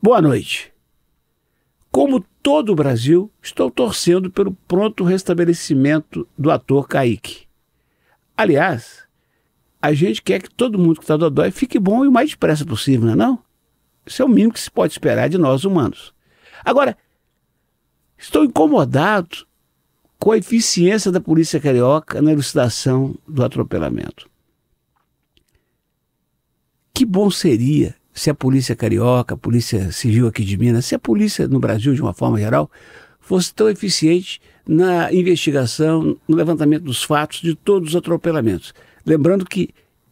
Boa noite. Como todo o Brasil, estou torcendo pelo pronto restabelecimento do ator Kaique. Aliás, a gente quer que todo mundo que está dói fique bom e o mais depressa possível, não é não? Isso é o mínimo que se pode esperar de nós humanos. Agora, estou incomodado com a eficiência da polícia carioca na elucidação do atropelamento. Que bom seria se a polícia carioca, a polícia civil aqui de Minas, se a polícia no Brasil de uma forma geral fosse tão eficiente na investigação, no levantamento dos fatos de todos os atropelamentos. Lembrando que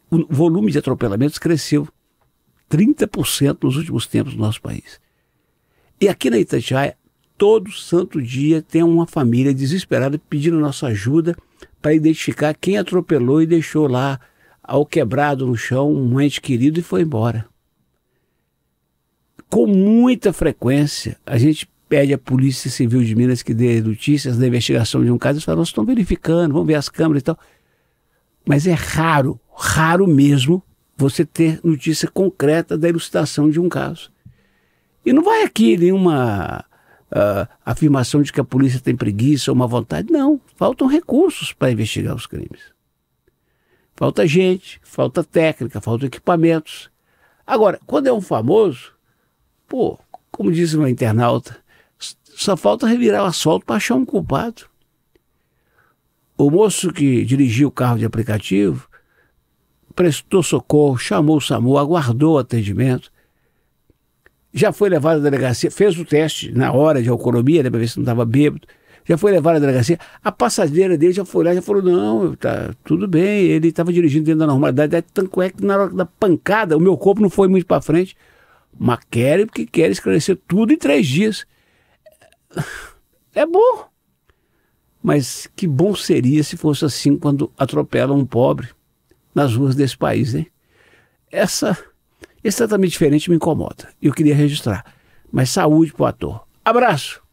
o volume de atropelamentos cresceu 30% nos últimos tempos no nosso país. E aqui na Itatiaia, todo santo dia tem uma família desesperada pedindo nossa ajuda para identificar quem atropelou e deixou lá ao quebrado no chão um ente querido e foi embora. Com muita frequência, a gente pede à Polícia Civil de Minas que dê notícias da investigação de um caso, eles falam, nós estamos verificando, vamos ver as câmeras e tal. Mas é raro, raro mesmo, você ter notícia concreta da elucidação de um caso. E não vai aqui nenhuma uh, afirmação de que a polícia tem preguiça ou má vontade. Não, faltam recursos para investigar os crimes. Falta gente, falta técnica, falta equipamentos. Agora, quando é um famoso, Pô, como disse uma internauta, só falta revirar o asfalto para achar um culpado. O moço que dirigiu o carro de aplicativo prestou socorro, chamou o SAMU, aguardou o atendimento, já foi levado à delegacia, fez o teste na hora de alcoolemia, né, para ver se não estava bêbado, já foi levado à delegacia, a passageira dele já foi lá, já falou, não, tá tudo bem, ele estava dirigindo dentro da normalidade, tanto é que na hora da pancada o meu corpo não foi muito para frente, mas querem porque querem esclarecer tudo em três dias. É bom. Mas que bom seria se fosse assim quando atropelam um pobre nas ruas desse país, hein? Né? Essa, esse tratamento diferente me incomoda. Eu queria registrar. Mas saúde pro ator. Abraço!